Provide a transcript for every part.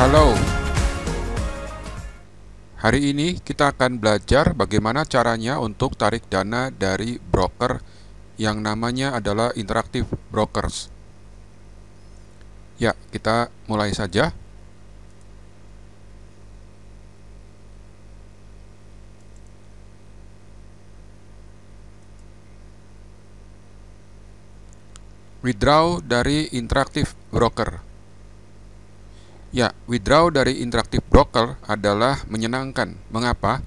Halo. Hari ini kita akan belajar bagaimana caranya untuk tarik dana dari broker yang namanya adalah Interactive Brokers. Ya, kita mulai saja. withdraw dari Interactive Broker. Ya, withdraw dari interaktif broker adalah menyenangkan. Mengapa?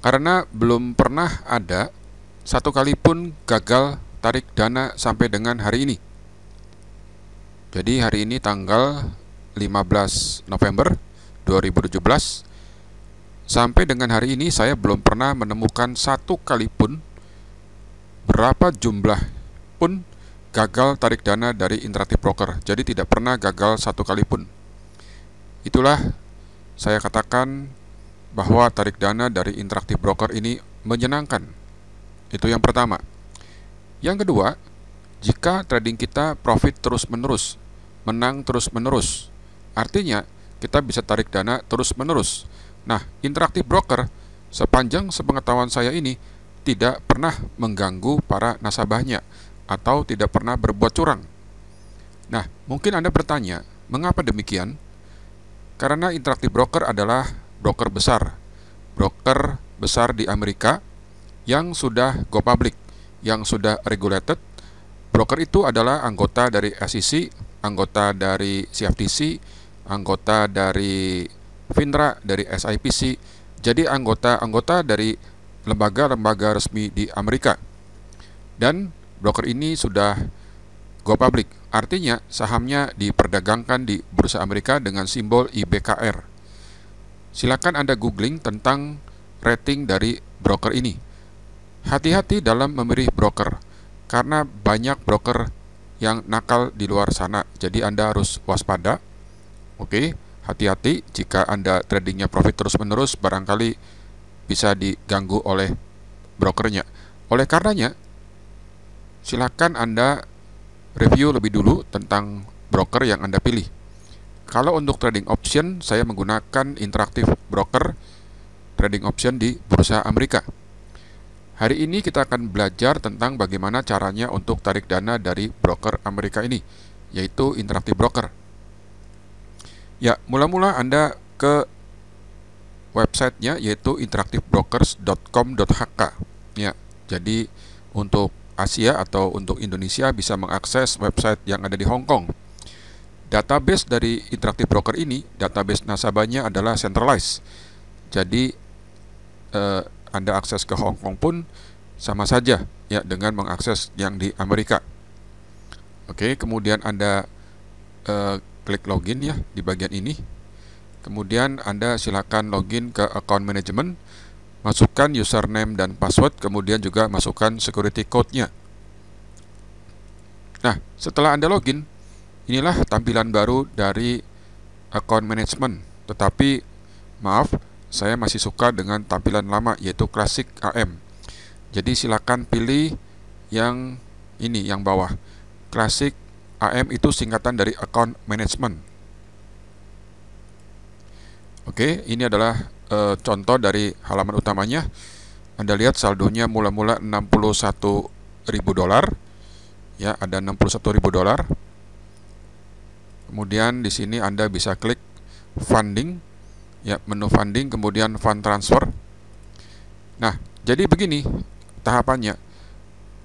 Karena belum pernah ada satu kali pun gagal tarik dana sampai dengan hari ini. Jadi hari ini tanggal 15 November 2017 sampai dengan hari ini saya belum pernah menemukan satu kali pun berapa jumlah pun gagal tarik dana dari interaktif broker. Jadi tidak pernah gagal satu kali pun. Itulah saya katakan bahwa tarik dana dari interaktif broker ini menyenangkan. Itu yang pertama. Yang kedua, jika trading kita profit terus-menerus, menang terus-menerus. Artinya, kita bisa tarik dana terus-menerus. Nah, interaktif broker sepanjang sepengetahuan saya ini tidak pernah mengganggu para nasabahnya atau tidak pernah berbuat curang. Nah, mungkin Anda bertanya, mengapa demikian? Karena Interactive Broker adalah broker besar, broker besar di Amerika yang sudah go public, yang sudah regulated. Broker itu adalah anggota dari SEC, anggota dari CFTC, anggota dari FINRA, dari SIPC. Jadi anggota-anggota dari lembaga-lembaga resmi di Amerika. Dan broker ini sudah go public, Artinya sahamnya diperdagangkan di Bursa Amerika dengan simbol IBKR. Silakan Anda googling tentang rating dari broker ini. Hati-hati dalam memilih broker karena banyak broker yang nakal di luar sana. Jadi Anda harus waspada. Oke, hati-hati jika Anda tradingnya profit terus-menerus barangkali bisa diganggu oleh brokernya. Oleh karenanya, silakan Anda Review lebih dulu tentang broker yang Anda pilih. Kalau untuk trading option, saya menggunakan interaktif broker trading option di Bursa Amerika. Hari ini kita akan belajar tentang bagaimana caranya untuk tarik dana dari broker Amerika ini, yaitu interaktif broker. Ya, mula-mula Anda ke websitenya yaitu interaktifbrokers.com.hk. Ya, jadi untuk Asia atau untuk Indonesia bisa mengakses website yang ada di Hong Kong. Database dari Interactive Broker ini, database nasabahnya adalah centralized. Jadi eh, Anda akses ke Hong Kong pun sama saja ya dengan mengakses yang di Amerika. Oke, kemudian Anda eh, klik login ya di bagian ini. Kemudian Anda silakan login ke account management masukkan username dan password, kemudian juga masukkan security code-nya. Nah, setelah Anda login, inilah tampilan baru dari account management. Tetapi, maaf, saya masih suka dengan tampilan lama, yaitu klasik AM. Jadi, silakan pilih yang ini, yang bawah. Klasik AM itu singkatan dari account management. Oke, ini adalah e, contoh dari halaman utamanya Anda lihat saldonya mula-mula ribu dolar ya ada ribu dolar kemudian di sini Anda bisa klik funding ya menu funding kemudian fund transfer nah jadi begini tahapannya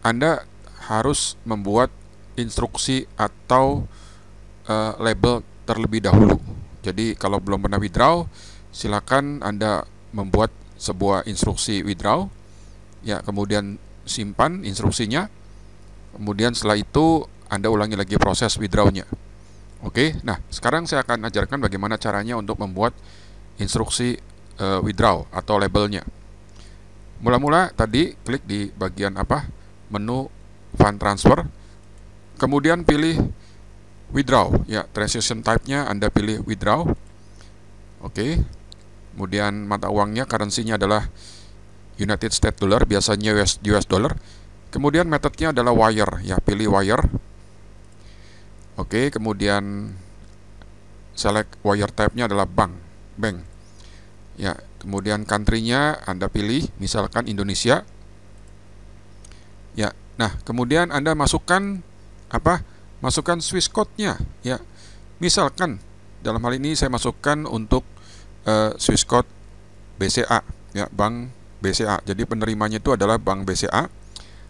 Anda harus membuat instruksi atau uh, label terlebih dahulu. Jadi kalau belum pernah withdraw, silakan Anda membuat sebuah instruksi withdraw ya kemudian simpan instruksinya kemudian setelah itu Anda ulangi lagi proses withdrawnya Oke, nah sekarang saya akan ajarkan bagaimana caranya untuk membuat instruksi uh, withdraw atau labelnya. Mula-mula tadi klik di bagian apa menu fund transfer, kemudian pilih withdraw ya transition type-nya Anda pilih withdraw. Oke, kemudian mata uangnya currency-nya adalah United States dollar biasanya US US dollar kemudian metodenya adalah wire ya pilih wire oke kemudian select wire type-nya adalah bank bank ya kemudian country-nya Anda pilih misalkan Indonesia ya nah kemudian Anda masukkan apa masukkan Swiss code-nya ya misalkan dalam hal ini saya masukkan untuk uh, eh, Swissquote BCA ya bank BCA. Jadi penerimanya itu adalah bank BCA.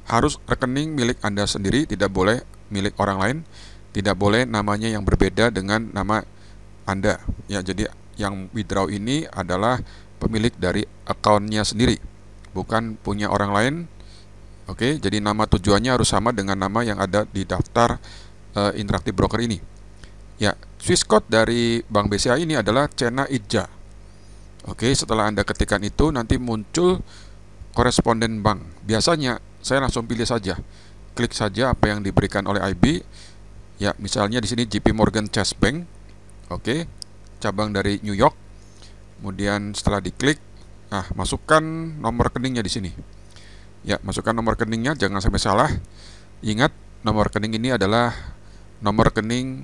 Harus rekening milik Anda sendiri, tidak boleh milik orang lain, tidak boleh namanya yang berbeda dengan nama Anda. Ya, jadi yang withdraw ini adalah pemilik dari akunnya sendiri, bukan punya orang lain. Oke, jadi nama tujuannya harus sama dengan nama yang ada di daftar uh, interaktif broker ini. Ya, Swissquote dari Bank BCA ini adalah Cena Ija Oke, setelah Anda ketikkan itu nanti muncul koresponden bank. Biasanya saya langsung pilih saja. Klik saja apa yang diberikan oleh IB. Ya, misalnya di sini JP Morgan Chase Bank. Oke. Cabang dari New York. Kemudian setelah diklik, nah masukkan nomor rekeningnya di sini. Ya, masukkan nomor rekeningnya jangan sampai salah. Ingat, nomor rekening ini adalah nomor rekening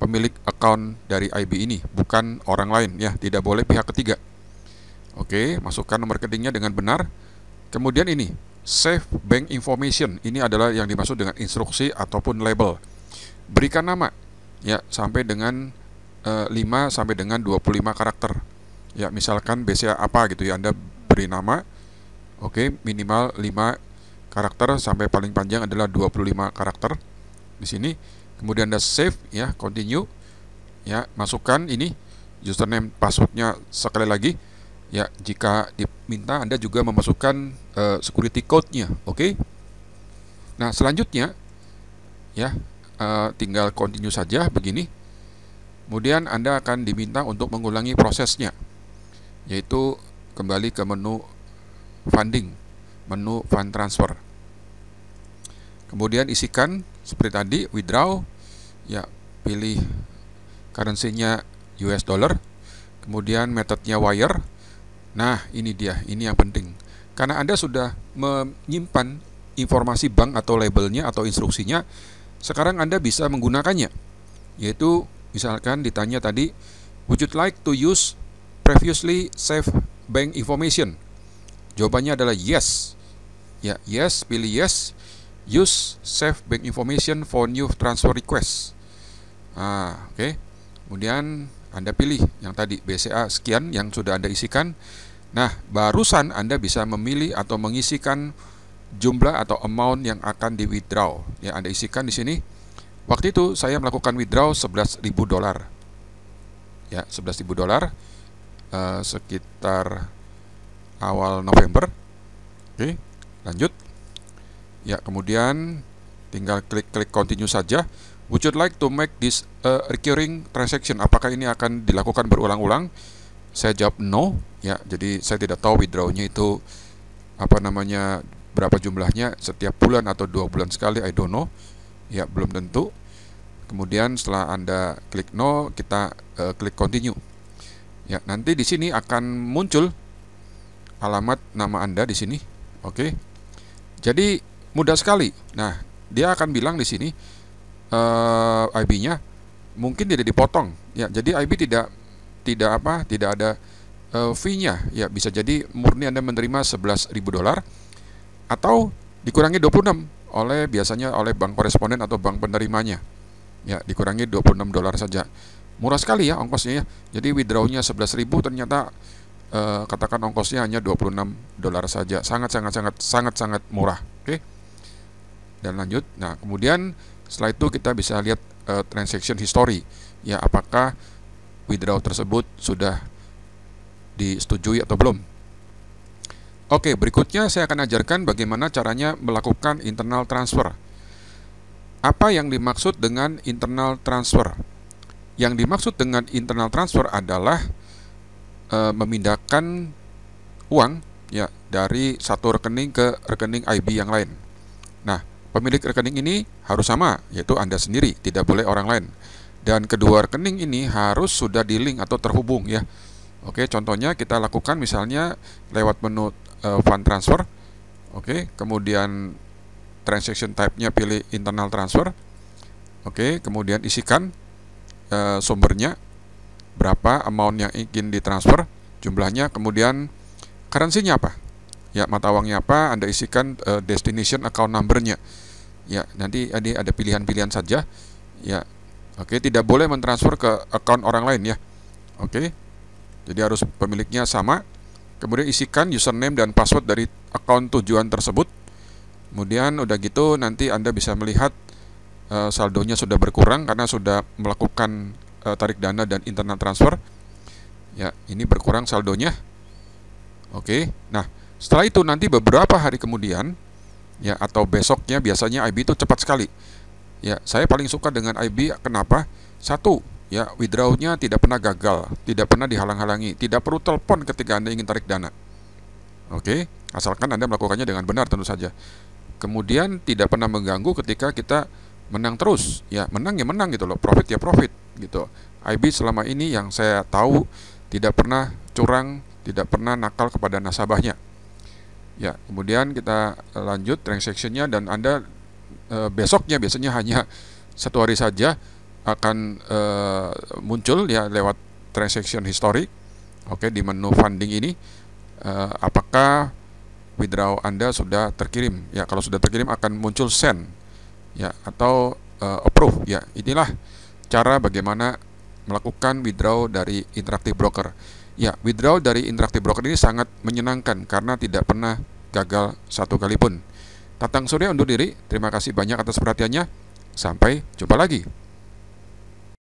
pemilik account dari IB ini, bukan orang lain ya, tidak boleh pihak ketiga. Oke, masukkan nomor rekeningnya dengan benar. Kemudian ini, save bank information. Ini adalah yang dimaksud dengan instruksi ataupun label. Berikan nama ya sampai dengan eh, lima 5 sampai dengan 25 karakter. Ya, misalkan BCA apa gitu ya Anda beri nama. Oke, minimal 5 karakter sampai paling panjang adalah 25 karakter di sini. Kemudian Anda save ya, continue. Ya, masukkan ini username passwordnya sekali lagi Ya, jika diminta Anda juga memasukkan uh, security code-nya, oke? Okay? Nah, selanjutnya ya, uh, tinggal continue saja begini. Kemudian Anda akan diminta untuk mengulangi prosesnya, yaitu kembali ke menu funding, menu fund transfer. Kemudian isikan seperti tadi withdraw, ya pilih currency-nya US dollar, kemudian metodenya wire, Nah, ini dia, ini yang penting. Karena Anda sudah menyimpan informasi bank atau labelnya atau instruksinya, sekarang Anda bisa menggunakannya. Yaitu misalkan ditanya tadi, would you like to use previously saved bank information? Jawabannya adalah yes. Ya, yes, pilih yes. Use save bank information for new transfer request. Ah, oke. Okay. Kemudian anda pilih yang tadi BCA sekian yang sudah Anda isikan. Nah, barusan Anda bisa memilih atau mengisikan jumlah atau amount yang akan di withdraw. Ya, Anda isikan di sini. Waktu itu saya melakukan withdraw 11.000 dolar. Ya, 11.000 dolar uh, sekitar awal November. Oke, lanjut. Ya, kemudian tinggal klik-klik continue saja. Would you like to make this a uh, recurring transaction? Apakah ini akan dilakukan berulang-ulang? Saya jawab no, ya. Jadi saya tidak tahu withdrawnya itu apa namanya berapa jumlahnya setiap bulan atau dua bulan sekali. I don't know. Ya belum tentu. Kemudian setelah anda klik no, kita uh, klik continue. Ya nanti di sini akan muncul alamat nama anda di sini. Oke. Okay. Jadi mudah sekali. Nah dia akan bilang di sini uh, eh, IB-nya mungkin tidak dipotong ya jadi IB tidak tidak apa tidak ada uh, fee-nya ya bisa jadi murni Anda menerima 11.000 dolar atau dikurangi 26 oleh biasanya oleh bank koresponden atau bank penerimanya ya dikurangi 26 dolar saja murah sekali ya ongkosnya ya jadi withdrawnya 11.000 ternyata eh, katakan ongkosnya hanya 26 dolar saja sangat sangat sangat sangat sangat murah oke okay? dan lanjut nah kemudian setelah itu kita bisa lihat uh, transaction history, ya apakah withdraw tersebut sudah disetujui atau belum. Oke, berikutnya saya akan ajarkan bagaimana caranya melakukan internal transfer. Apa yang dimaksud dengan internal transfer? Yang dimaksud dengan internal transfer adalah e, memindahkan uang ya dari satu rekening ke rekening IB yang lain. Nah, Pemilik rekening ini harus sama, yaitu Anda sendiri, tidak boleh orang lain. Dan kedua rekening ini harus sudah di link atau terhubung ya. Oke, contohnya kita lakukan misalnya lewat menu uh, fund transfer. Oke, kemudian transaction type-nya pilih internal transfer. Oke, kemudian isikan uh, sumbernya berapa amount yang ingin ditransfer, jumlahnya, kemudian currency-nya apa? ya mata uangnya apa Anda isikan uh, destination account numbernya ya nanti ini ada pilihan-pilihan saja ya oke tidak boleh mentransfer ke account orang lain ya oke jadi harus pemiliknya sama kemudian isikan username dan password dari account tujuan tersebut kemudian udah gitu nanti Anda bisa melihat uh, saldonya sudah berkurang karena sudah melakukan uh, tarik dana dan internal transfer ya ini berkurang saldonya oke nah setelah itu nanti beberapa hari kemudian ya atau besoknya biasanya IB itu cepat sekali. Ya, saya paling suka dengan IB kenapa? Satu, ya withdraw-nya tidak pernah gagal, tidak pernah dihalang-halangi, tidak perlu telepon ketika Anda ingin tarik dana. Oke, asalkan Anda melakukannya dengan benar tentu saja. Kemudian tidak pernah mengganggu ketika kita menang terus, ya menang ya menang gitu loh, profit ya profit gitu. IB selama ini yang saya tahu tidak pernah curang, tidak pernah nakal kepada nasabahnya. Ya, kemudian kita eh, lanjut transactionnya dan Anda e, besoknya biasanya hanya satu hari saja akan e, muncul ya lewat transaction history. Oke, okay, di menu funding ini e, apakah withdraw Anda sudah terkirim? Ya, kalau sudah terkirim akan muncul send ya atau e, approve ya. Inilah cara bagaimana melakukan withdraw dari interaktif broker. Ya, withdrawal dari interaktif Broker ini sangat menyenangkan karena tidak pernah gagal satu kali pun. Tatang Surya undur diri. Terima kasih banyak atas perhatiannya. Sampai jumpa lagi.